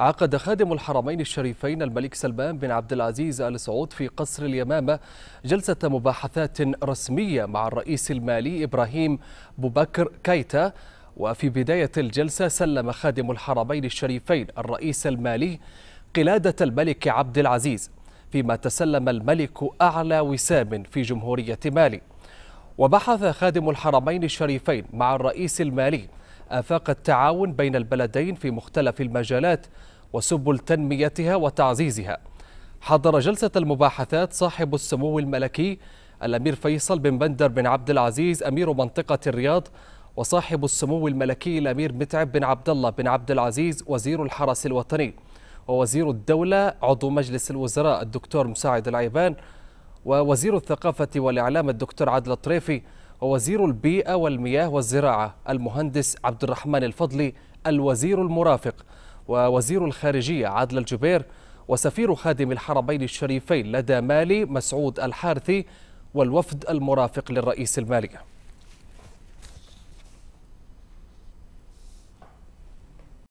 عقد خادم الحرمين الشريفين الملك سلمان بن عبد العزيز ال سعود في قصر اليمامه جلسه مباحثات رسميه مع الرئيس المالي ابراهيم بوبكر كايتا وفي بدايه الجلسه سلم خادم الحرمين الشريفين الرئيس المالي قلاده الملك عبد العزيز فيما تسلم الملك اعلى وسام في جمهوريه مالي وبحث خادم الحرمين الشريفين مع الرئيس المالي آفاق التعاون بين البلدين في مختلف المجالات وسبل تنميتها وتعزيزها حضر جلسة المباحثات صاحب السمو الملكي الأمير فيصل بن بندر بن عبد العزيز أمير منطقة الرياض وصاحب السمو الملكي الأمير متعب بن عبد الله بن عبد العزيز وزير الحرس الوطني ووزير الدولة عضو مجلس الوزراء الدكتور مساعد العيبان ووزير الثقافة والإعلام الدكتور عادل الطريفي ووزير البيئة والمياه والزراعة المهندس عبد الرحمن الفضلي الوزير المرافق ووزير الخارجية عادل الجبير وسفير خادم الحرمين الشريفين لدى مالي مسعود الحارثي والوفد المرافق للرئيس المالي